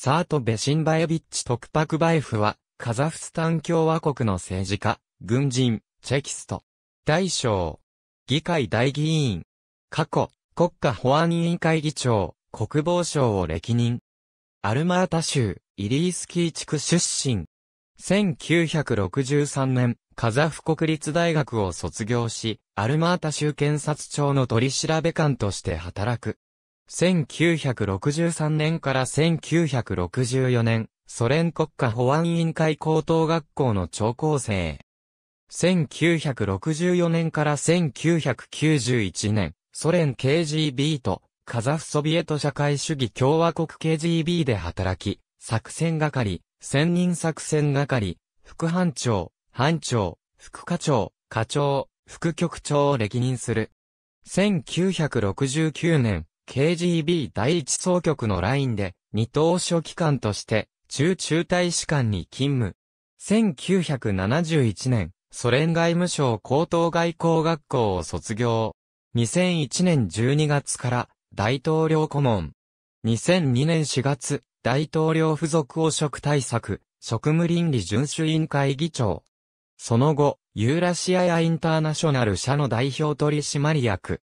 サート・ベシンバエビッチ・トクパクバエフは、カザフスタン共和国の政治家、軍人、チェキスト、大将、議会大議員、過去、国家保安委員会議長、国防省を歴任。アルマータ州、イリースキー地区出身。1963年、カザフ国立大学を卒業し、アルマータ州検察庁の取調官として働く。1963年から1964年、ソ連国家保安委員会高等学校の長校生。1964年から1991年、ソ連 KGB とカザフソビエト社会主義共和国 KGB で働き、作戦係、専任作戦係、副班長、班長、副課長、課長、副局長を歴任する。1969年、KGB 第一総局のラインで、二等書記官として、中中大使館に勤務。1971年、ソ連外務省高等外交学校を卒業。2001年12月から大統領顧問。2002年4月、大統領付属汚職対策、職務倫理遵守委員会議長。その後、ユーラシアやインターナショナル社の代表取締役、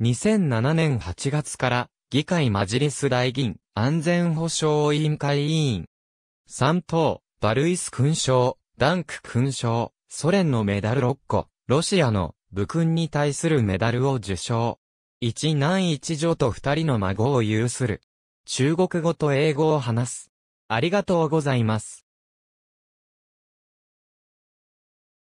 2007年8月から議会マジリス大議員安全保障委員会委員。3等、バルイス勲章、ダンク勲章、ソ連のメダル6個、ロシアの武勲に対するメダルを受賞。一男一女と二人の孫を有する。中国語と英語を話す。ありがとうございます。